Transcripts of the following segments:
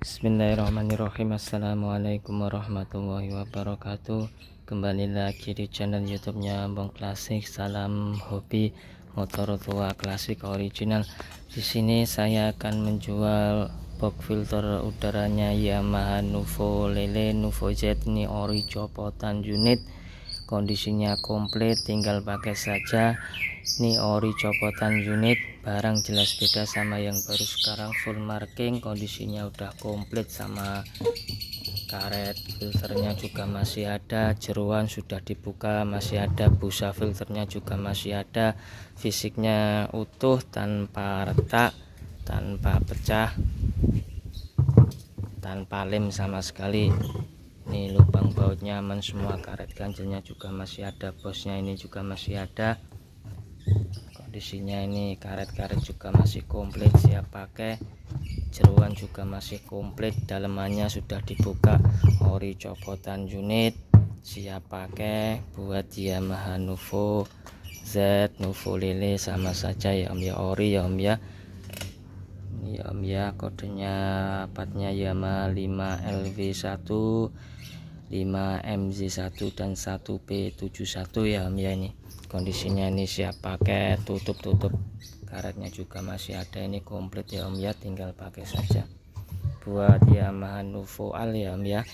Bismillahirrahmanirrahim Assalamualaikum warahmatullahi wabarakatuh Kembali lagi di channel youtube-nya Bong Klasik Salam hobi motor tua klasik original Di sini saya akan menjual box filter udaranya Yamaha Nuvo Lele Nuvo Z ini ori copotan unit kondisinya komplit tinggal pakai saja ini ori copotan unit barang jelas beda sama yang baru sekarang full marking kondisinya udah komplit sama karet filternya juga masih ada jeruan sudah dibuka masih ada busa filternya juga masih ada fisiknya utuh tanpa retak tanpa pecah tanpa lem sama sekali ini look bautnya aman semua karet ganjelnya juga masih ada bosnya ini juga masih ada kondisinya ini karet-karet juga masih komplit siap pakai jeruan juga masih komplit dalemannya sudah dibuka ori copotan unit siap pakai buat Yamaha Nuvo Z Nuvo lili sama saja ya om ya ori ya om ya ya om ya kodenya partnya Yamaha 5 LV1 5 MZ1 dan 1P71 ya Om ya ini kondisinya ini siap pakai tutup-tutup karetnya juga masih ada ini komplit ya Om ya tinggal pakai saja buat Yamaha Nuvo Al ya Om ya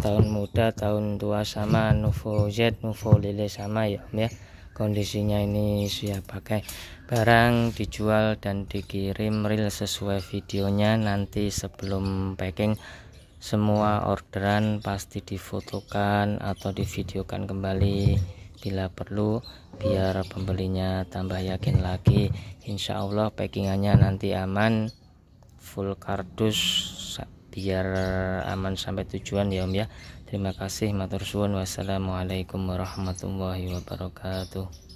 tahun muda tahun tua sama Nuvo Z Nuvo Lele sama ya Om ya kondisinya ini siap pakai barang dijual dan dikirim real sesuai videonya nanti sebelum packing semua orderan pasti difotokan atau divideokan kembali bila perlu biar pembelinya tambah yakin lagi Insya Allah packingannya nanti aman full kardus biar aman sampai tujuan ya Om ya terima kasih matur suwun wassalamualaikum warahmatullahi wabarakatuh